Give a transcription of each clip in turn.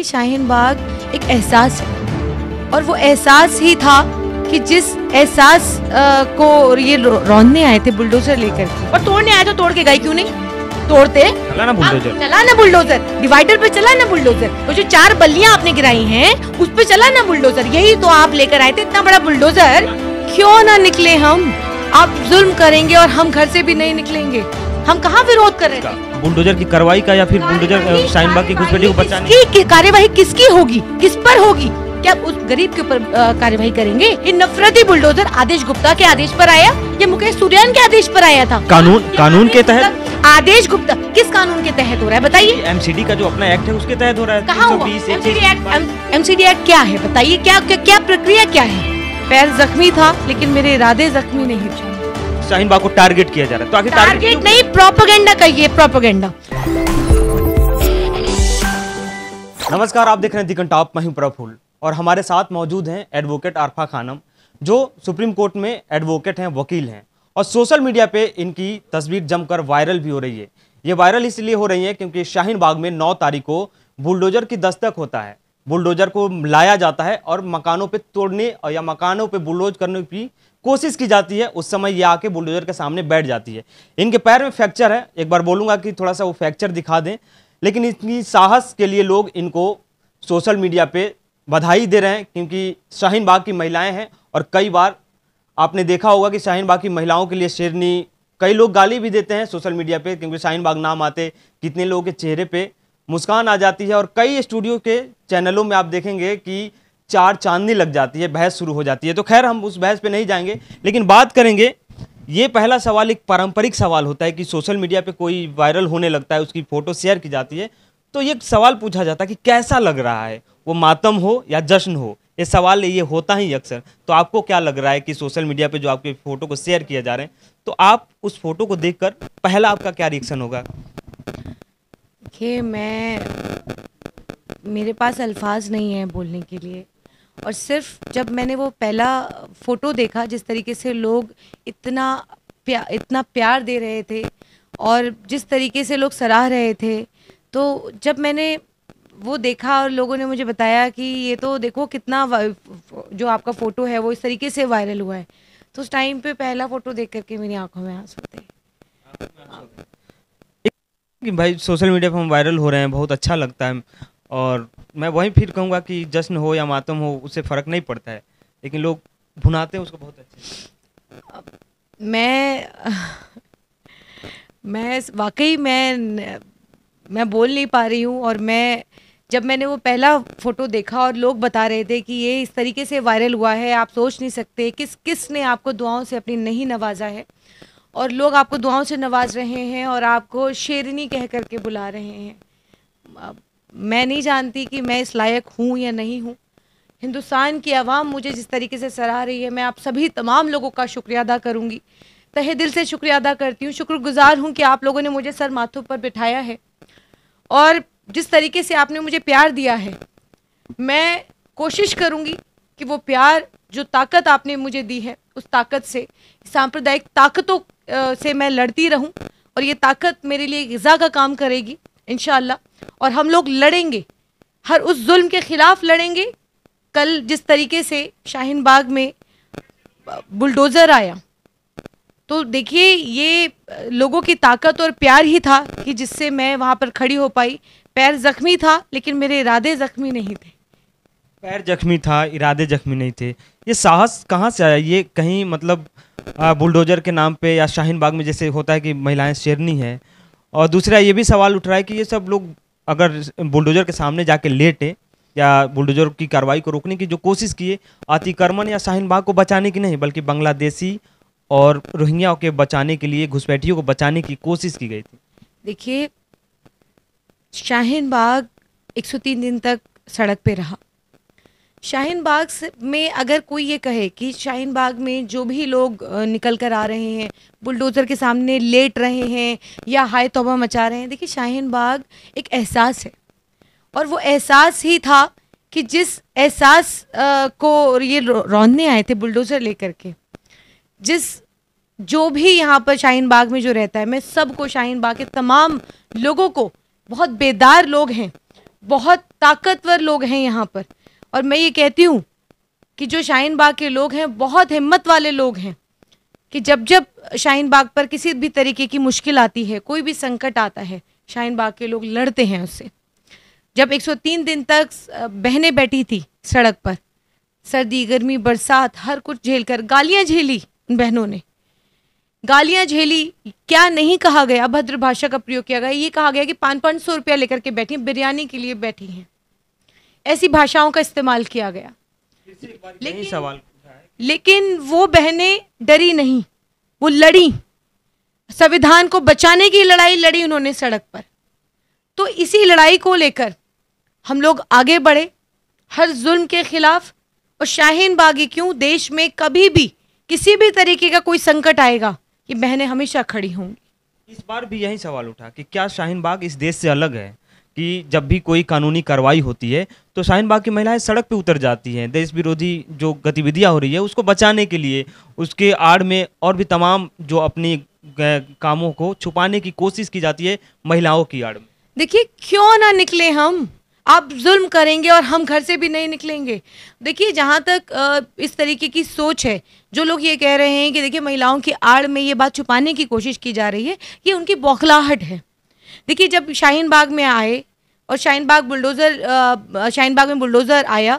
कि शाहीन बाग एक एहसास है और वो एहसास ही था कि जिस एहसास को ये रौंदने आए थे बुलडोजर लेकर और तोड़ने आए तो तोड़ के गए क्यों नहीं तोड़ते चला ना बुलडोजर चला ना बुलडोजर डिवाइडर पे चला ना बुलडोजर वो जो चार बल्लियां आपने गिराई हैं उस पे चला ना बुलडोजर यही तो आप लेकर आए थे इतना बड़ा बुलडोजर क्यों ना निकले हम आप जुल्म करेंगे और हम घर से भी नहीं निकलेंगे हम कहाँ विरोध कर रहे थे बुलडोजर की कार्रवाई का या फिर बुलडोजर बाग की घुसपैठी को बचाने की कार्यवाही किसकी होगी किस पर होगी क्या उस गरीब के ऊपर कार्यवाही करेंगे ये नफरती बुलडोजर आदेश गुप्ता के आदेश पर आया ये मुकेश सूर्यन के आदेश पर आया था कानून कानून के तहत आदेश गुप्ता किस कानून के तहत हो रहा है बताइए एमसीडी का जो अपना एक्ट है उसके तहत हो रहा है कहा एमसीडी एक्ट क्या है बताइए क्या क्या प्रक्रिया क्या है पैर जख्मी था लेकिन मेरे इरादे जख्मी नहीं थे शाहीन बाग को टारगेट किया जा रहा है तो आखिर टारगेट नहीं प्रोपोगेंडा कहिए प्रोपोगेंडा नमस्कार आप देख रहे हैं दिकन टॉप मैं हूं प्रफुल और हमारे साथ मौजूद हैं एडवोकेट आरफा खानम जो सुप्रीम कोर्ट में एडवोकेट हैं वकील हैं और सोशल मीडिया पे इनकी तस्वीर जमकर वायरल भी हो रही है ये वायरल इसलिए हो रही है क्योंकि शाहीन बाग में 9 तारीख को बुलडोजर की दस्तक होता है बुलडोजर को लाया जाता है और मकानों पे तोड़ने और या मकानों पे बुलडोज करने की कोशिश की जाती है उस समय ये आके बुलडोजर के सामने बैठ जाती है इनके पैर में फ्रैक्चर है एक बार बोलूंगा कि थोड़ा सा वो फ्रैक्चर दिखा दें लेकिन इतनी साहस के लिए लोग इनको सोशल मीडिया पे बधाई दे रहे हैं क्योंकि शाहीन बाग की महिलाएं हैं और कई बार आपने देखा होगा कि शाहीन बाग की महिलाओं के लिए शेरनी कई लोग गाली भी देते हैं सोशल मीडिया पे क्योंकि शाहीन बाग नाम आते कितने लोगों के चेहरे पे मुस्कान आ जाती है और कई स्टूडियो के चैनलों में आप देखेंगे कि चार चांदनी लग जाती है बहस शुरू हो जाती है तो खैर हम उस बहस पे नहीं जाएंगे लेकिन बात करेंगे ये पहला सवाल एक पारंपरिक सवाल होता है कि सोशल मीडिया पे कोई वायरल होने लगता है उसकी फ़ोटो शेयर की जाती है तो ये सवाल पूछा जाता है कि कैसा लग रहा है वो मातम हो या जश्न हो ये सवाल ये होता ही अक्सर तो आपको क्या लग रहा है कि सोशल मीडिया पर जो आपके फ़ोटो को शेयर किया जा रहे हैं तो आप उस फोटो को देख पहला आपका क्या रिएक्शन होगा मैं मेरे पास अल्फाज नहीं है बोलने के लिए और सिर्फ जब मैंने वो पहला फ़ोटो देखा जिस तरीके से लोग इतना प्या इतना प्यार दे रहे थे और जिस तरीके से लोग सराह रहे थे तो जब मैंने वो देखा और लोगों ने मुझे बताया कि ये तो देखो कितना जो आपका फ़ोटो है वो इस तरीके से वायरल हुआ है तो उस टाइम पे पहला फ़ोटो देख करके मेरी आंखों में आंसू थे भाई सोशल मीडिया पर हम वायरल हो रहे हैं बहुत अच्छा लगता है और मैं वहीं फिर कहूँगा कि जश्न हो या मातम हो उससे फ़र्क नहीं पड़ता है लेकिन लोग भुनाते हैं उसको बहुत अच्छे मैं मैं वाकई मैं मैं बोल नहीं पा रही हूँ और मैं जब मैंने वो पहला फ़ोटो देखा और लोग बता रहे थे कि ये इस तरीके से वायरल हुआ है आप सोच नहीं सकते किस किस ने आपको दुआओं से अपनी नहीं नवाजा है और लोग आपको दुआओं से नवाज रहे हैं और आपको शेरनी कह करके बुला रहे हैं मैं नहीं जानती कि मैं इस लायक हूँ या नहीं हूँ हिंदुस्तान की आवाम मुझे जिस तरीके से सराह रही है मैं आप सभी तमाम लोगों का शुक्रिया अदा करूँगी तहे दिल से शुक्रिया अदा करती हूँ शुक्रगुजार हूँ कि आप लोगों ने मुझे सर माथों पर बिठाया है और जिस तरीके से आपने मुझे प्यार दिया है मैं कोशिश करूँगी कि वो प्यार जो ताकत आपने मुझे दी है उस ताकत से सांप्रदायिक ताकतों से मैं लड़ती रहूँ और ये ताकत मेरे लिए गज़ा का काम करेगी इन और हम लोग लड़ेंगे हर उस जुल्म के ख़िलाफ़ लड़ेंगे कल जिस तरीके से शाहीन बाग में बुलडोज़र आया तो देखिए ये लोगों की ताकत और प्यार ही था कि जिससे मैं वहाँ पर खड़ी हो पाई पैर जख्मी था लेकिन मेरे इरादे जख्मी नहीं थे पैर जख्मी था इरादे जख्मी नहीं थे ये साहस कहाँ से आया ये कहीं मतलब बुलडोज़र के नाम पे या शाहीन बाग में जैसे होता है कि महिलाएं शेरनी हैं और दूसरा ये भी सवाल उठ रहा है कि ये सब लोग अगर बुलडोजर के सामने जाके लेटे या बुलडोजर की कार्रवाई को रोकने की जो कोशिश किए अतिक्रमण या बाग को बचाने की नहीं बल्कि बांग्लादेशी और रोहिंग्याओं के बचाने के लिए घुसपैठियों को बचाने की कोशिश की गई थी देखिए शाहीन बाग 103 दिन तक सड़क पे रहा शाहीन बाग में अगर कोई ये कहे कि शाहीन बाग में जो भी लोग निकल कर आ रहे हैं बुलडोज़र के सामने लेट रहे हैं या हाय तोबा मचा रहे हैं देखिए शाहीन बाग एक एहसास है और वो एहसास ही था कि जिस एहसास को ये रौंदने आए थे बुलडोज़र लेकर के जिस जो भी यहाँ पर शाहीन बाग में जो रहता है मैं सबको शाहीन बाग के तमाम लोगों को बहुत बेदार लोग हैं बहुत ताकतवर लोग हैं यहाँ पर और मैं ये कहती हूँ कि जो शाहीन बाग के लोग हैं बहुत हिम्मत वाले लोग हैं कि जब जब शाहीन बाग पर किसी भी तरीके की मुश्किल आती है कोई भी संकट आता है शाहीन बाग के लोग लड़ते हैं उससे जब 103 दिन तक बहनें बैठी थी सड़क पर सर्दी गर्मी बरसात हर कुछ झेल कर गालियाँ झेली उन बहनों ने गालियाँ झेली क्या नहीं कहा गया अभद्र भाषा का प्रयोग किया गया ये कहा गया कि पाँच पाँच सौ रुपया लेकर के बैठी बिरयानी के लिए बैठी हैं ऐसी भाषाओं का इस्तेमाल किया गया लेकिन सवाल लेकिन वो बहनें डरी नहीं वो लड़ी संविधान को बचाने की लड़ाई लड़ी उन्होंने सड़क पर तो इसी लड़ाई को लेकर हम लोग आगे बढ़े हर जुल्म के खिलाफ और शाहीन बागी क्यों देश में कभी भी किसी भी तरीके का कोई संकट आएगा ये बहनें हमेशा खड़ी होंगी इस बार भी यही सवाल उठा कि क्या शाहीन बाग इस देश से अलग है कि जब भी कोई कानूनी कार्रवाई होती है तो शाहीनबाग की महिलाएं सड़क पर उतर जाती हैं देश विरोधी जो गतिविधियां हो रही है उसको बचाने के लिए उसके आड़ में और भी तमाम जो अपनी कामों को छुपाने की कोशिश की जाती है महिलाओं की आड़ में देखिए क्यों ना निकले हम आप जुल्म करेंगे और हम घर से भी नहीं निकलेंगे देखिए जहाँ तक इस तरीके की सोच है जो लोग ये कह रहे हैं कि देखिए महिलाओं की आड़ में ये बात छुपाने की कोशिश की जा रही है ये उनकी बौखलाहट है देखिए जब शाहीन बाग में आए और बाग बुलडोज़र बाग में बुलडोज़र आया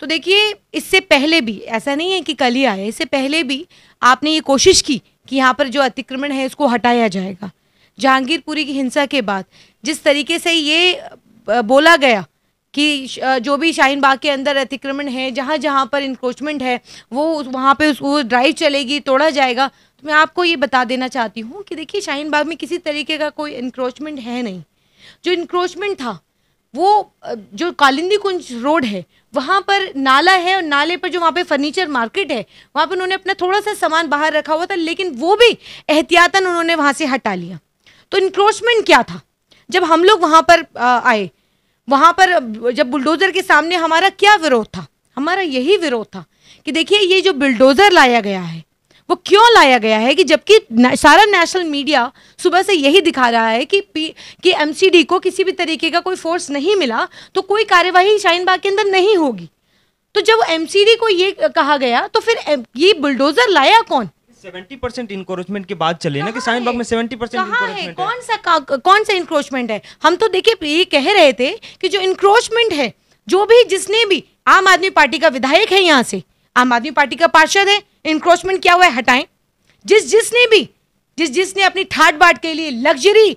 तो देखिए इससे पहले भी ऐसा नहीं है कि कल ही आया इससे पहले भी आपने ये कोशिश की कि यहाँ पर जो अतिक्रमण है इसको हटाया जाएगा जहांगीरपुरी की हिंसा के बाद जिस तरीके से ये बोला गया कि जो भी शाहीन बाग के अंदर अतिक्रमण है जहाँ जहाँ पर इंक्रोचमेंट है वो वहाँ पे वो ड्राइव चलेगी तोड़ा जाएगा तो मैं आपको ये बता देना चाहती हूँ कि देखिए शाहीन बाग में किसी तरीके का कोई इंक्रोचमेंट है नहीं जो इंक्रोचमेंट था वो जो कालिंदी कुंज रोड है वहाँ पर नाला है और नाले पर जो वहाँ पे फर्नीचर मार्केट है वहाँ पर उन्होंने अपना थोड़ा सा सामान बाहर रखा हुआ था लेकिन वो भी एहतियातन उन्होंने वहाँ से हटा लिया तो इंक्रोचमेंट क्या था जब हम लोग वहाँ पर आए वहाँ पर जब बुलडोज़र के सामने हमारा क्या विरोध था हमारा यही विरोध था कि देखिए ये जो बुलडोज़र लाया गया है वो क्यों लाया गया है कि जबकि सारा नेशनल मीडिया सुबह से यही दिखा रहा है कि पी, कि एमसीडी को किसी भी तरीके का कोई फोर्स नहीं मिला तो कोई कार्यवाही शाहीनबाग के अंदर नहीं होगी तो जब एमसीडी को ये कहा गया तो फिर ये बुलडोजर लाया कौन 70 परसेंट इंक्रोचमेंट की बात चले ना कि शाहीनबाग में 70 परसेंट कौन सा कौन सा इंक्रोचमेंट है हम तो देखिए ये कह रहे थे कि जो इंक्रोचमेंट है जो भी जिसने भी आम आदमी पार्टी का विधायक है यहाँ से आम आदमी पार्टी का पार्षद है इंक्रोचमेंट क्या हुआ है हटाएं जिस जिसने भी जिस जिसने अपनी ठाट बाट के लिए लग्जरी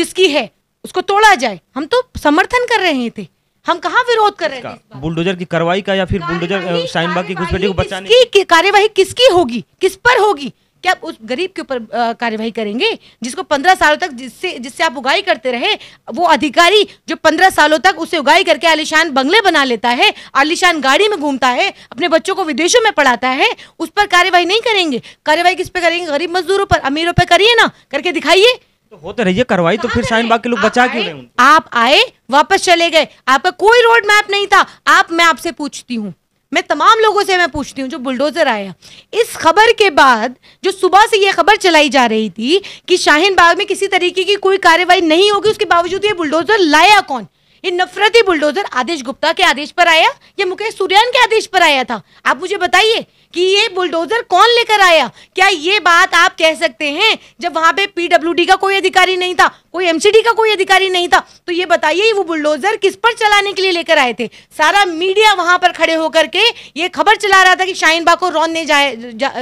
जिसकी है उसको तोड़ा जाए हम तो समर्थन कर रहे थे हम कहा विरोध कर रहे हैं बुलडोजर की कार्रवाई का या फिर बुलडोजर शाइनबाग की घुसपैठी को बचाने की कार्यवाही किसकी होगी किस पर होगी क्या उस गरीब के ऊपर कार्यवाही करेंगे जिसको पंद्रह सालों तक जिससे जिससे आप उगाई करते रहे वो अधिकारी जो पंद्रह सालों तक उसे उगाई करके आलिशान बंगले बना लेता है आलिशान गाड़ी में घूमता है अपने बच्चों को विदेशों में पढ़ाता है उस पर कार्यवाही नहीं करेंगे कार्यवाही किस पे करेंगे गरीब मजदूरों पर अमीरों पर करिए ना करके दिखाइए तो होते रहिए कार्रवाई तो, तो फिर शाहीन बाग के लोग बचा क्यों आप आए वापस चले गए आपका कोई रोड मैप नहीं था आप मैं आपसे पूछती हूँ मैं तमाम लोगों से मैं पूछती हूँ जो बुलडोजर आया इस खबर के बाद जो सुबह से ये खबर चलाई जा रही थी कि शाहीन बाग में किसी तरीके की कोई कार्रवाई नहीं होगी उसके बावजूद ये बुलडोजर लाया कौन ये नफरती बुलडोजर आदेश गुप्ता के आदेश पर आया या मुकेश सूर्यान के आदेश पर आया था आप मुझे बताइए कि ये बुलडोजर कौन लेकर आया क्या ये बात आप कह सकते हैं जब वहां पे पीडब्ल्यूडी का कोई अधिकारी नहीं था कोई एमसीडी का कोई अधिकारी नहीं था तो ये बताइए वो बुलडोजर किस पर चलाने के लिए लेकर आए थे सारा मीडिया वहां पर खड़े होकर के ये खबर चला रहा था कि शाहीन बाग को रौंदने जाए जा,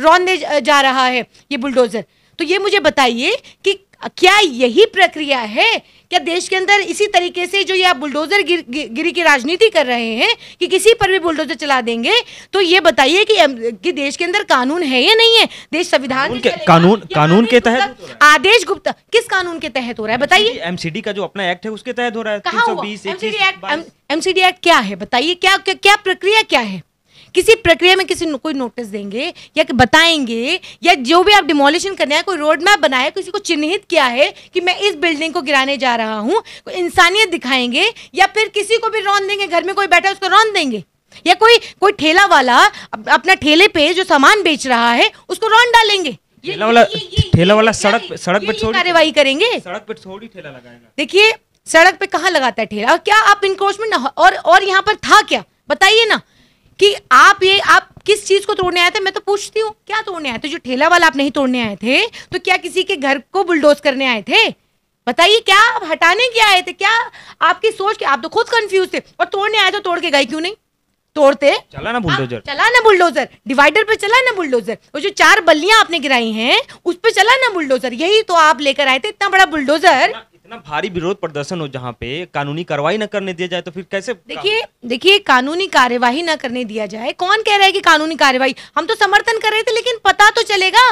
रौंदने जा रहा है ये बुलडोजर तो ये मुझे बताइए कि क्या यही प्रक्रिया है क्या देश के अंदर इसी तरीके से जो ये आप बुलडोजर गिर, गिरी की राजनीति कर रहे हैं कि किसी पर भी बुलडोजर चला देंगे तो ये बताइए कि कि देश के अंदर कानून है या नहीं है देश संविधान के कानून कानून के तहत आदेश गुप्ता किस कानून के तहत हो रहा है बताइए एमसीडी का जो अपना एक्ट है उसके तहत हो रहा है एमसीडी एक्ट क्या है बताइए क्या क्या प्रक्रिया क्या है किसी प्रक्रिया में किसी कोई नोटिस देंगे या बताएंगे या जो भी आप डिमोलिशन करने हैं कोई रोड मैप बनाया किसी को चिन्हित किया है कि मैं इस बिल्डिंग को गिराने जा रहा हूँ इंसानियत दिखाएंगे या फिर किसी को भी रौन देंगे घर में कोई बैठा उसको रौन देंगे या कोई कोई ठेला वाला अपना ठेले पे जो सामान बेच रहा है उसको रौन डालेंगे ठेला वाला ठेला वाला सड़क सड़क पे छोड़ कार्यवाही करेंगे सड़क पे छोड़ी ठेला लगाएगा देखिए सड़क पे कहाँ लगाता है ठेला क्या आप इंक्रोचमेंट और और यहाँ पर था क्या बताइए ना कि आप ये आप किस चीज को तोड़ने आए थे मैं तो पूछती हूँ क्या तोड़ने आए थे जो ठेला वाला आप नहीं तोड़ने आए थे तो क्या किसी के घर को बुलडोज करने आए थे बताइए क्या आप हटाने क्या आए थे क्या आपकी सोच के आप तो खुद कंफ्यूज थे और तोड़ने आए तो तोड़ के गए क्यों नहीं तोड़ते चला ना बुलडोजर हाँ, चला ना बुलडोजर डिवाइडर पे चला ना बुलडोजर और जो चार बल्लियां आपने गिराई हैं उस पे चला ना बुलडोजर यही तो आप लेकर आए थे इतना बड़ा बुलडोजर इतना भारी विरोध प्रदर्शन हो जहाँ पे कानूनी कार्रवाई न करने दिया जाए तो फिर कैसे देखिए देखिए कानूनी कार्यवाही न करने दिया जाए कौन कह रहा है कि कानूनी कार्यवाही हम तो समर्थन कर रहे थे लेकिन पता तो चलेगा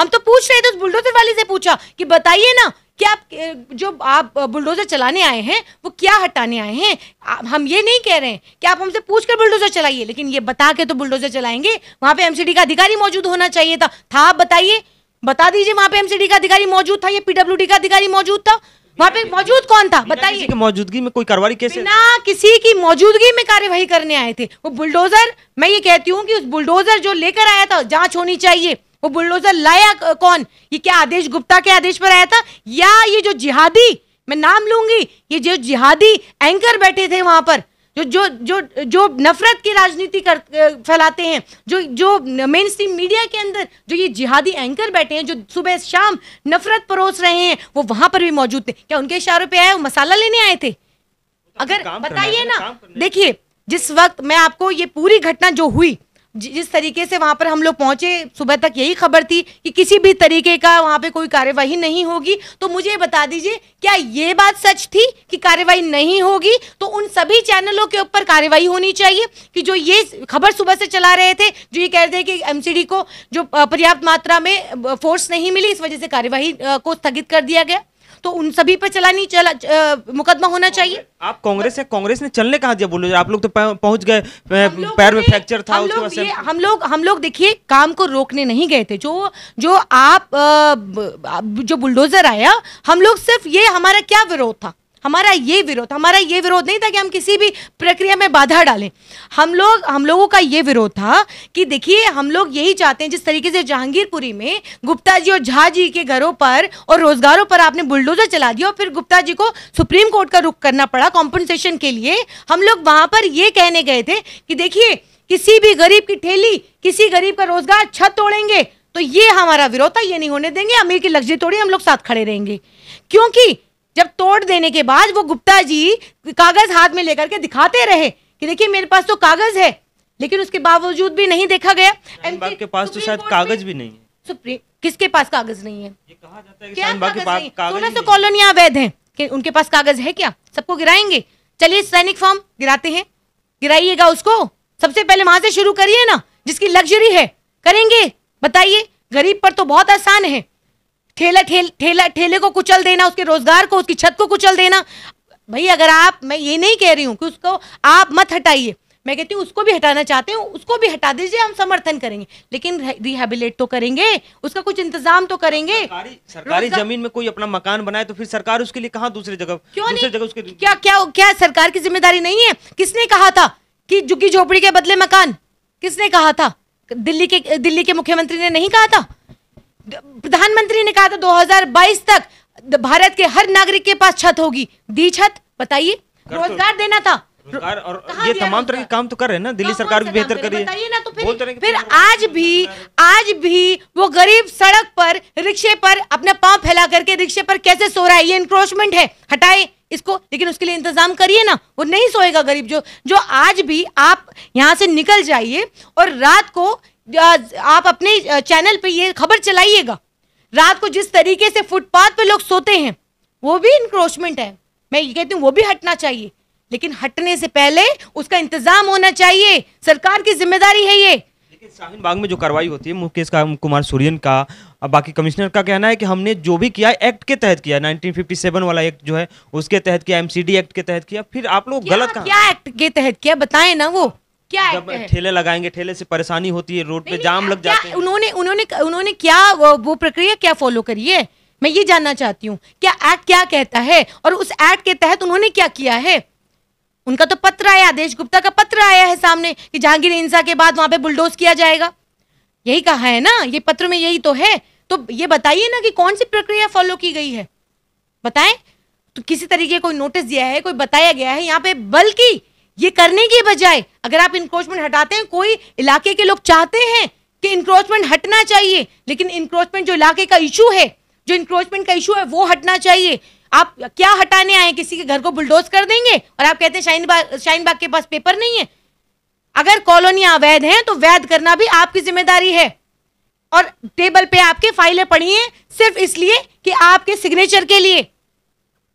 हम तो पूछ रहे थे उस बुलडोजर वाले से पूछा कि बताइए ना कि आप जो आप बुलडोजर चलाने आए हैं वो क्या हटाने आए हैं हम ये नहीं कह रहे हैं कि आप हमसे पूछ कर बुलडोजर चलाइए लेकिन ये बता के तो बुलडोजर चलाएंगे वहां पे एमसीडी का अधिकारी मौजूद होना चाहिए था था आप बताइए बता दीजिए वहां पे एमसीडी का अधिकारी मौजूद था या पीडब्ल्यूडी का अधिकारी मौजूद था वहाँ पे मौजूद कौन था बताइए मौजूदगी में कोई कार्रवाई कैसे ना किसी की मौजूदगी में कार्यवाही करने आए थे वो बुलडोजर मैं ये कहती हूँ कि उस बुलडोजर जो लेकर आया था जांच होनी चाहिए वो बुलडोजर लाया कौन ये क्या आदेश गुप्ता के आदेश पर आया था या ये जो जिहादी मैं नाम लूंगी ये जो जिहादी एंकर बैठे थे वहां पर जो जो जो जो नफरत की राजनीति कर फैलाते हैं जो जो मेन स्ट्रीम मीडिया के अंदर जो ये जिहादी एंकर बैठे हैं जो सुबह शाम नफरत परोस रहे हैं वो वहां पर भी मौजूद थे क्या उनके इशारों पर आए मसाला लेने आए थे तो अगर बताइए ना देखिए जिस वक्त मैं आपको ये पूरी घटना जो हुई जिस तरीके से वहाँ पर हम लोग पहुंचे सुबह तक यही खबर थी कि किसी भी तरीके का वहाँ पे कोई कार्यवाही नहीं होगी तो मुझे बता दीजिए क्या ये बात सच थी कि कार्यवाही नहीं होगी तो उन सभी चैनलों के ऊपर कार्यवाही होनी चाहिए कि जो ये खबर सुबह से चला रहे थे जो ये कह रहे थे कि एमसीडी को जो पर्याप्त मात्रा में फोर्स नहीं मिली इस वजह से कार्यवाही को स्थगित कर दिया गया तो उन सभी पे चलानी चला आ, मुकदमा होना चाहिए आप कांग्रेस है कांग्रेस ने चलने कहा दिया बोलो आप लोग तो पहुंच गए पैर में फ्रैक्चर था हम लोग हम लोग हम लोग देखिए काम को रोकने नहीं गए थे जो जो आप जो बुलडोजर आया हम लोग सिर्फ ये हमारा क्या विरोध था हमारा ये विरोध हमारा ये विरोध नहीं था कि हम किसी भी प्रक्रिया में बाधा डालें हम लोग हम लोगों का ये विरोध था कि देखिए हम लोग यही चाहते हैं जिस तरीके से जहांगीरपुरी में गुप्ता जी और झा जी के घरों पर और रोजगारों पर आपने बुलडोजर चला दिया और फिर गुप्ता जी को सुप्रीम कोर्ट का रुख करना पड़ा कॉम्पनसेशन के लिए हम लोग वहां पर ये कहने गए थे कि देखिए किसी भी गरीब की ठेली किसी गरीब का रोजगार छत तोड़ेंगे तो ये हमारा विरोध था ये नहीं होने देंगे अमीर की लग्जरी तोड़ी हम लोग साथ खड़े रहेंगे क्योंकि जब तोड़ देने के बाद वो गुप्ता जी कागज हाथ में लेकर के दिखाते रहे कि देखिए मेरे पास तो कागज है लेकिन उसके बावजूद भी नहीं देखा गया के पास तो शायद कागज भी नहीं है सुप्रीम किसके पास कागज नहीं है है क्या सोलह सौ अवैध है उनके पास कागज है क्या सबको गिराएंगे चलिए सैनिक फॉर्म गिराते हैं गिराइएगा उसको सबसे पहले वहां से शुरू करिए ना जिसकी लग्जरी है करेंगे बताइए गरीब पर तो बहुत आसान है ठेला ठेल ठेला ठेले को कुचल देना उसके रोजगार को उसकी छत को कुचल देना भाई अगर आप मैं ये नहीं कह रही हूँ कि उसको आप मत हटाइए मैं कहती हूँ उसको भी हटाना चाहते हो उसको भी हटा दीजिए हम समर्थन करेंगे लेकिन रिहेबिलेट तो करेंगे उसका कुछ इंतजाम तो करेंगे सरकारी, सरकारी जमीन में कोई अपना मकान बनाए तो फिर सरकार उसके लिए कहा दूसरी जगह क्यों दूसरे जगह उसके क्या क्या क्या सरकार की जिम्मेदारी नहीं है किसने कहा था कि झुग्गी झोपड़ी के बदले मकान किसने कहा था दिल्ली के दिल्ली के मुख्यमंत्री ने नहीं कहा था प्रधानमंत्री ने कहा था 2022 तक भारत के हर नागरिक के पास छत होगी दी छत बताइए तो- रोजगार देना था रोजगार और ये तमाम तरह के काम तो कर रहे हैं ना दिल्ली सरकार भी बेहतर कर रही है ना तो फिर, फिर आज भी आज भी वो गरीब सड़क पर रिक्शे पर अपने पांव फैला करके रिक्शे पर कैसे सो रहा है ये इंक्रोचमेंट है हटाए इसको लेकिन उसके लिए इंतजाम करिए ना वो नहीं सोएगा गरीब जो जो आज भी आप यहाँ से निकल जाइए और रात को आप अपने चैनल पे ये खबर चलाइएगा रात को जिस तरीके से फुटपाथ पे लोग सोते हैं वो भी इंक्रोचमेंट है मैं ये कहती हूँ वो भी हटना चाहिए लेकिन हटने से पहले उसका इंतजाम होना चाहिए सरकार की जिम्मेदारी है ये लेकिन शाहीन बाग में जो कार्रवाई होती है मुकेश कुमार सूर्यन का बाकी कमिश्नर का कहना है कि हमने जो भी किया एक्ट के तहत किया 1957 वाला एक्ट जो है उसके तहत किया एमसीडी एक्ट के तहत किया फिर आप लोग गलत क्या एक्ट के तहत किया बताएं ना वो क्या जब ठेले लगाएंगे ठेले से परेशानी होती है रोड पे जाम लग जाते हैं उन्होंने उन्होंने उन्होंने क्या वो प्रक्रिया क्या फॉलो करी है मैं ये जानना चाहती हूँ क्या एक्ट क्या कहता है और उस एक्ट के तहत उन्होंने क्या किया है उनका तो पत्र आया आदेश गुप्ता का पत्र आया है सामने कि जहांगीर हिंसा के बाद वहां पे बुलडोज किया जाएगा यही कहा है ना ये पत्र में यही तो है तो ये बताइए ना कि कौन सी प्रक्रिया फॉलो की गई है बताएं तो किसी तरीके कोई नोटिस दिया है कोई बताया गया है यहाँ पे बल्कि ये करने के बजाय अगर आप इंक्रोचमेंट हटाते हैं कोई इलाके के लोग चाहते हैं कि इंक्रोचमेंट हटना चाहिए लेकिन इंक्रोचमेंट जो इलाके का इशू है जो इंक्रोचमेंट का इशू है वो हटना चाहिए आप क्या हटाने आए किसी के घर को बुलडोज कर देंगे और आप कहते हैं शाहीनबाग बाग के पास पेपर नहीं है अगर कॉलोनियां अवैध हैं तो वैध करना भी आपकी जिम्मेदारी है और टेबल पे आपके फाइलें पड़ी हैं सिर्फ इसलिए कि आपके सिग्नेचर के लिए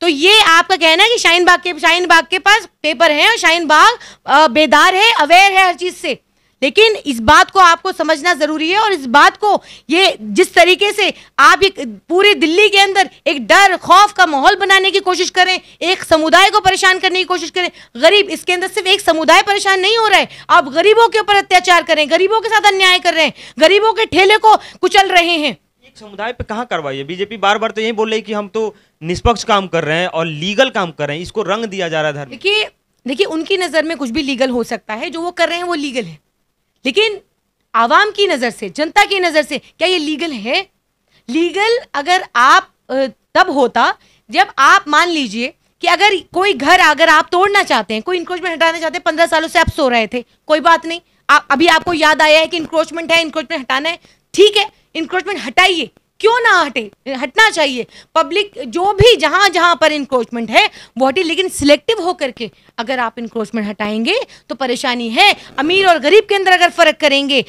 तो ये आपका कहना है कि शाहीन बाग के शाहीन बाग के पास पेपर है और शाहीन बाग बेदार है अवेयर है हर चीज़ से लेकिन इस बात को आपको समझना ज़रूरी है और इस बात को ये जिस तरीके से आप एक पूरी दिल्ली के अंदर एक डर खौफ का माहौल बनाने की कोशिश करें एक समुदाय को परेशान करने की कोशिश करें गरीब इसके अंदर सिर्फ एक समुदाय परेशान नहीं हो रहा है आप गरीबों के ऊपर अत्याचार करें गरीबों के साथ अन्याय कर रहे हैं गरीबों के ठेले को कुचल रहे हैं सामाजिक समुदाय पे कहाँ कार्रवाई है बीजेपी बार बार तो यही बोल रही कि हम तो निष्पक्ष काम कर रहे हैं और लीगल काम कर रहे हैं इसको रंग दिया जा रहा है धर्म देखिए देखिए उनकी नज़र में कुछ भी लीगल हो सकता है जो वो कर रहे हैं वो लीगल है लेकिन आवाम की नज़र से जनता की नज़र से क्या ये लीगल है लीगल अगर आप तब होता जब आप मान लीजिए कि अगर कोई घर अगर आप तोड़ना चाहते हैं कोई इंक्रोचमेंट हटाना चाहते हैं पंद्रह सालों से आप सो रहे थे कोई बात नहीं आप अभी आपको याद आया है कि इंक्रोचमेंट है इंक्रोचमेंट हटाना है ठीक है इंक्रोचमेंट हटाइए क्यों ना हटे हटना चाहिए पब्लिक जो भी जहां जहां पर इंक्रोचमेंट है वो हटे लेकिन सिलेक्टिव होकर के अगर आप इंक्रोचमेंट हटाएंगे तो परेशानी है अमीर और गरीब के अंदर अगर फ़र्क करेंगे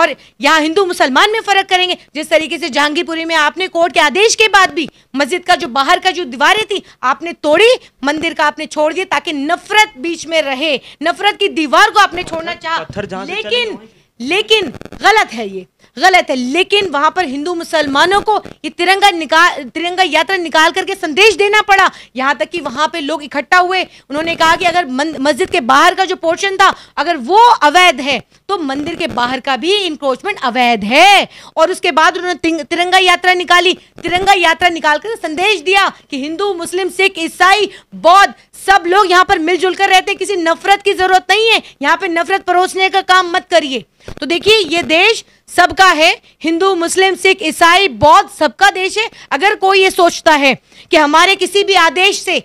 और यहाँ हिंदू मुसलमान में फ़र्क करेंगे जिस तरीके से जहांगीरपुरी में आपने कोर्ट के आदेश के बाद भी मस्जिद का जो बाहर का जो दीवारें थी आपने तोड़ी मंदिर का आपने छोड़ दिया ताकि नफरत बीच में रहे नफरत की दीवार को आपने छोड़ना चाह लेकिन लेकिन गलत है ये गलत है लेकिन वहां पर हिंदू मुसलमानों को ये तिरंगा निकाल तिरंगा यात्रा निकाल करके संदेश देना पड़ा यहाँ तक कि वहां पे लोग इकट्ठा हुए उन्होंने कहा कि अगर मस्जिद के बाहर का जो पोर्शन था अगर वो अवैध है तो मंदिर के बाहर का भी इंक्रोचमेंट अवैध है और उसके बाद उन्होंने तिरंगा यात्रा निकाली तिरंगा यात्रा निकाल कर संदेश दिया कि हिंदू मुस्लिम सिख ईसाई बौद्ध सब लोग यहाँ पर मिलजुल कर रहते हैं किसी नफरत की जरूरत नहीं है यहाँ पे नफरत परोसने का काम मत करिए तो देखिए ये देश सबका है हिंदू मुस्लिम सिख ईसाई बौद्ध सबका देश है अगर कोई ये सोचता है कि हमारे किसी भी आदेश से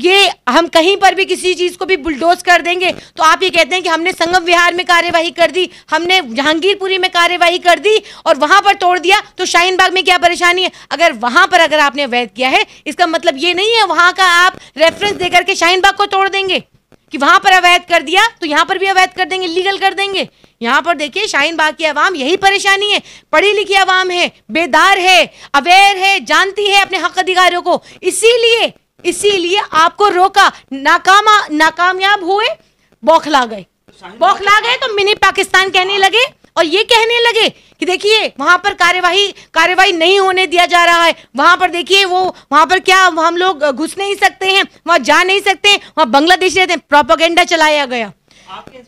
ये हम कहीं पर भी किसी चीज़ को भी बुलडोज कर देंगे तो आप ये कहते हैं कि हमने संगम विहार में कार्यवाही कर दी हमने जहांगीरपुरी में कार्यवाही कर दी और वहां पर तोड़ दिया तो शाहीन बाग में क्या परेशानी है अगर वहां पर अगर आपने वैध किया है इसका मतलब ये नहीं है वहां का आप रेफरेंस देकर के शाहीन बाग को तोड़ देंगे कि वहां पर अवैध कर दिया तो यहां पर भी अवैध कर देंगे लीगल कर देंगे यहाँ पर देखिए शाहीन बाग की आवाम यही परेशानी है पढ़ी लिखी आवाम है बेदार है अवेयर है जानती है अपने हक अधिकारियों को इसीलिए इसीलिए आपको रोका नाकामा नाकामयाब हुए बौखला गए बौखला गए तो मिनी पाकिस्तान कहने लगे और ये कहने लगे कि देखिए वहां पर कार्यवाही कार्यवाही नहीं होने दिया जा रहा है वहां पर देखिए वो वहां पर क्या हम लोग घुस नहीं सकते हैं वहां जा नहीं सकते हैं वहां बांग्लादेश रहते हैं प्रोपोगेंडा चलाया गया आपके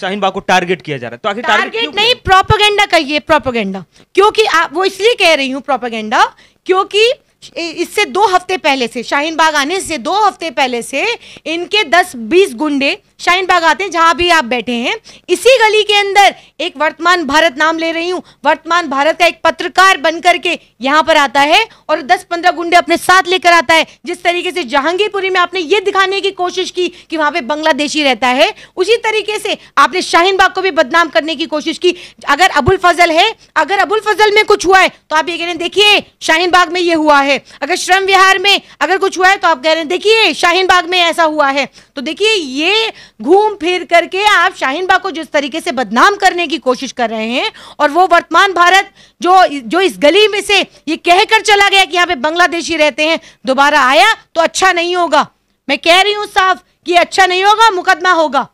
शाहीनबाग को टारगेट किया जा रहा है तो आखिर टारगेट नहीं प्रोपोगेंडा कहिए प्रोपोगेंडा क्योंकि आ, वो इसलिए कह रही हूँ प्रोपोगेंडा क्योंकि इससे दो हफ्ते पहले से शाहीन बाग आने से दो हफ्ते पहले से इनके दस बीस गुंडे शाइन बाग आते हैं जहां भी आप बैठे हैं इसी गली के अंदर एक वर्तमान भारत नाम ले रही हूं वर्तमान भारत का एक पत्रकार बन करके यहां पर आता है और 10-15 गुंडे अपने साथ लेकर आता है जिस तरीके से जहांगीरपुरी में आपने ये दिखाने की कोशिश की कि वहां पे बांग्लादेशी रहता है उसी तरीके से आपने शाहीन बाग को भी बदनाम करने की कोशिश की अगर अबुल फजल है अगर अबुल फजल में कुछ हुआ है तो आप ये कह रहे देखिए शाहीन बाग में ये हुआ है अगर श्रम विहार में अगर कुछ हुआ है तो आप कह रहे हैं देखिए शाहीन बाग में ऐसा हुआ है तो देखिए ये घूम फिर करके आप बाग को जिस तरीके से बदनाम करने की कोशिश कर रहे हैं और वो वर्तमान भारत जो जो इस गली में से ये कहकर चला गया कि यहाँ पे बांग्लादेशी रहते हैं दोबारा आया तो अच्छा नहीं होगा मैं कह रही हूँ साफ कि अच्छा नहीं होगा मुकदमा होगा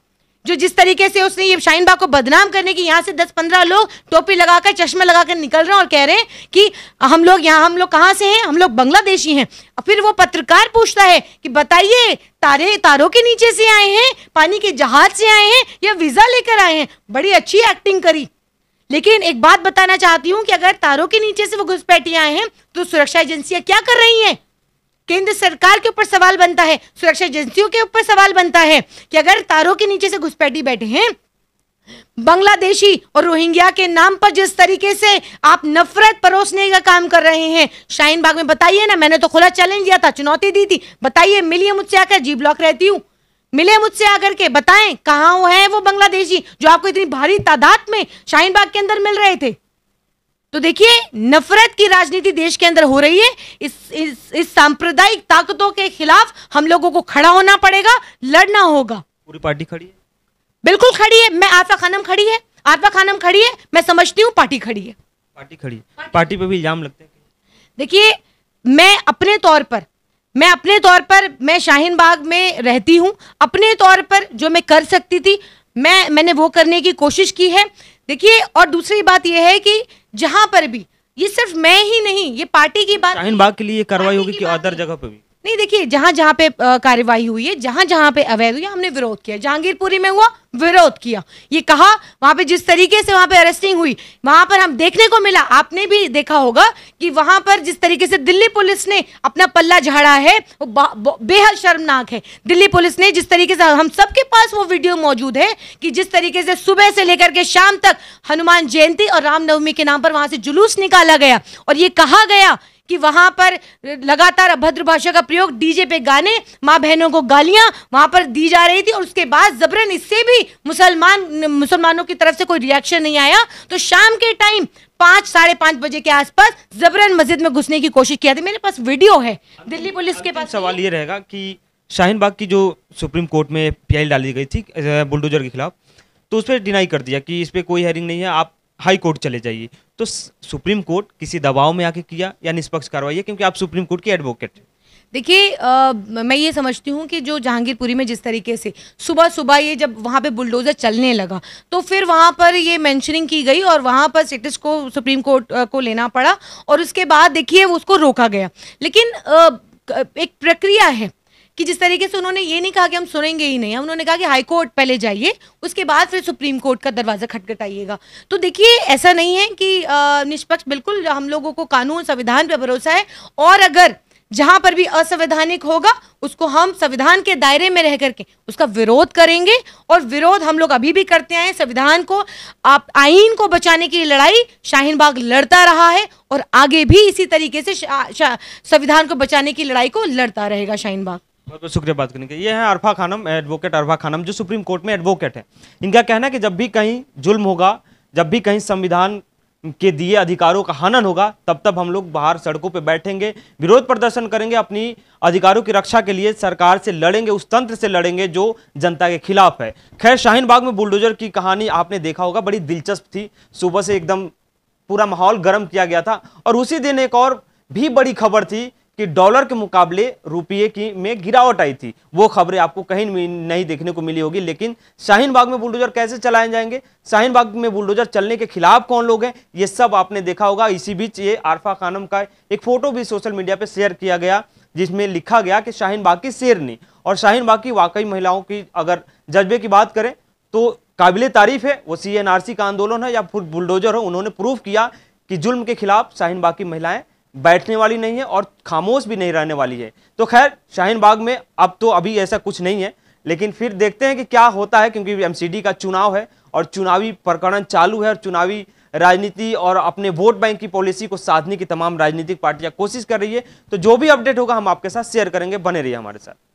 जो जिस तरीके से उसने ये शाहीन बाग को बदनाम करने की यहाँ से दस पंद्रह लोग टोपी लगाकर चश्मे लगाकर निकल रहे हैं और कह रहे हैं कि हम लोग यहाँ हम लोग कहाँ से हैं हम लोग बांग्लादेशी हैं फिर वो पत्रकार पूछता है कि बताइए तारे तारों के नीचे से आए हैं पानी के जहाज से आए हैं या वीजा लेकर आए हैं बड़ी अच्छी एक्टिंग करी लेकिन एक बात बताना चाहती हूँ कि अगर तारों के नीचे से वो घुसपैठी आए हैं तो सुरक्षा एजेंसियां क्या कर रही हैं केंद्र सरकार के ऊपर सवाल बनता है सुरक्षा एजेंसियों के ऊपर सवाल बनता है कि अगर तारों के नीचे से घुसपैठी बैठे हैं बांग्लादेशी और रोहिंग्या के नाम पर जिस तरीके से आप नफरत परोसने का काम कर रहे हैं शाहीन बाग में बताइए ना मैंने तो खुला चैलेंज दिया था चुनौती दी थी बताइए मिलिए मुझसे आकर जी ब्लॉक रहती हूँ मिले मुझसे आकर के बताएं कहाँ है वो बांग्लादेशी जो आपको इतनी भारी तादाद में शाहीन बाग के अंदर मिल रहे थे तो देखिए नफरत की राजनीति देश के अंदर हो रही है इस इस, इस सांप्रदायिक ताकतों के खिलाफ हम लोगों को खड़ा होना पड़ेगा लड़ना होगा पूरी पार्टी खड़ी है बिल्कुल खड़ी है मैं आफा खानम खड़ी है आफा खानम खड़ी है मैं समझती हूँ पार्टी खड़ी है पार्टी खड़ी है पार्टी, पे भी इल्जाम लगते हैं देखिए मैं अपने तौर पर मैं अपने तौर पर मैं शाहीन बाग में रहती हूँ अपने तौर पर जो मैं कर सकती थी मैं मैंने वो करने की कोशिश की है देखिए और दूसरी बात यह है कि जहां पर भी ये सिर्फ मैं ही नहीं ये पार्टी की बात शाहीन बाग के लिए कार्रवाई होगी कि अदर जगह पर भी नहीं देखिए जहां जहां पे कार्यवाही हुई है जहां जहां पे अवैध हुई हमने विरोध किया जहांगीरपुरी में हुआ विरोध किया ये कहा वहां पे जिस तरीके से वहां पे अरेस्टिंग हुई वहां पर हम देखने को मिला आपने भी देखा होगा कि वहां पर जिस तरीके से दिल्ली पुलिस ने अपना पल्ला झाड़ा है वो बेहद शर्मनाक है दिल्ली पुलिस ने जिस तरीके से हम सबके पास वो वीडियो मौजूद है कि जिस तरीके से सुबह से लेकर के शाम तक हनुमान जयंती और रामनवमी के नाम पर वहां से जुलूस निकाला गया और ये कहा गया कि वहां पर लगातार अभद्र भाषा का प्रयोग डीजे पे गाने माँ बहनों को गालियां वहां पर दी जा रही थी और उसके बाद जबरन इससे भी मुसलमान मुसलमानों की तरफ से कोई रिएक्शन नहीं आया तो शाम के टाइम पांच साढ़े पांच बजे के आसपास जबरन मस्जिद में घुसने की कोशिश किया था मेरे पास वीडियो है दिल्ली पुलिस के पास सवाल ये रहेगा की शाहीन बाग की जो सुप्रीम कोर्ट में पी डाली गई थी बुलडोजर के खिलाफ तो उस पर डिनाई कर दिया कि इस पर कोई हेयरिंग नहीं है आप हाई कोर्ट चले जाइए तो सुप्रीम कोर्ट किसी दबाव में आके किया या निष्पक्ष कार्रवाई है क्योंकि आप सुप्रीम कोर्ट के एडवोकेट हैं देखिए मैं ये समझती हूँ कि जो जहांगीरपुरी में जिस तरीके से सुबह सुबह ये जब वहाँ पे बुलडोज़र चलने लगा तो फिर वहाँ पर ये मैंशनिंग की गई और वहाँ पर स्टेटस को सुप्रीम कोर्ट को लेना पड़ा और उसके बाद देखिए उसको रोका गया लेकिन आ, एक प्रक्रिया है कि जिस तरीके से उन्होंने ये नहीं कहा कि हम सुनेंगे ही नहीं उन्होंने कहा कि हाई कोर्ट पहले जाइए उसके बाद फिर सुप्रीम कोर्ट का दरवाज़ा खटखटाइएगा तो देखिए ऐसा नहीं है कि निष्पक्ष बिल्कुल हम लोगों को कानून संविधान पर भरोसा है और अगर जहां पर भी असंवैधानिक होगा उसको हम संविधान के दायरे में रह करके उसका विरोध करेंगे और विरोध हम लोग अभी भी करते आए संविधान को आप आईन को बचाने की लड़ाई शाहीन बाग लड़ता रहा है और आगे भी इसी तरीके से संविधान को बचाने की लड़ाई को लड़ता रहेगा शाहीन बाग बहुत बहुत शुक्रिया बात करने के ये हैं अरफा खानम एडवोकेट अरफा खानम जो सुप्रीम कोर्ट में एडवोकेट हैं इनका कहना है कि जब भी कहीं जुल्म होगा जब भी कहीं संविधान के दिए अधिकारों का हनन होगा तब तब हम लोग बाहर सड़कों पर बैठेंगे विरोध प्रदर्शन करेंगे अपनी अधिकारों की रक्षा के लिए सरकार से लड़ेंगे उस तंत्र से लड़ेंगे जो जनता के खिलाफ है खैर शाहीन बाग में बुलडोजर की कहानी आपने देखा होगा बड़ी दिलचस्प थी सुबह से एकदम पूरा माहौल गर्म किया गया था और उसी दिन एक और भी बड़ी खबर थी कि डॉलर के मुकाबले रुपये की में गिरावट आई थी वो खबरें आपको कहीं नहीं देखने को मिली होगी लेकिन शाहीन बाग में बुलडोजर कैसे चलाए जाएंगे शाहीन बाग में बुलडोजर चलने के खिलाफ कौन लोग हैं ये सब आपने देखा होगा इसी बीच ये आरफा खानम का एक फोटो भी सोशल मीडिया पर शेयर किया गया जिसमें लिखा गया कि शाहीन बाग की शेरनी और शाहीन बाग की वाकई महिलाओं की अगर जज्बे की बात करें तो काबिल तारीफ है वो सी का आंदोलन है या फिर बुलडोजर है उन्होंने प्रूफ किया कि जुल्म के खिलाफ शाहीन बाग की महिलाएं बैठने वाली नहीं है और खामोश भी नहीं रहने वाली है तो खैर शाहीन बाग में अब तो अभी ऐसा कुछ नहीं है लेकिन फिर देखते हैं कि क्या होता है क्योंकि एमसीडी का चुनाव है और चुनावी प्रकरण चालू है और चुनावी राजनीति और अपने वोट बैंक की पॉलिसी को साधने की तमाम राजनीतिक पार्टियां कोशिश कर रही है तो जो भी अपडेट होगा हम आपके साथ शेयर करेंगे बने रहिए हमारे साथ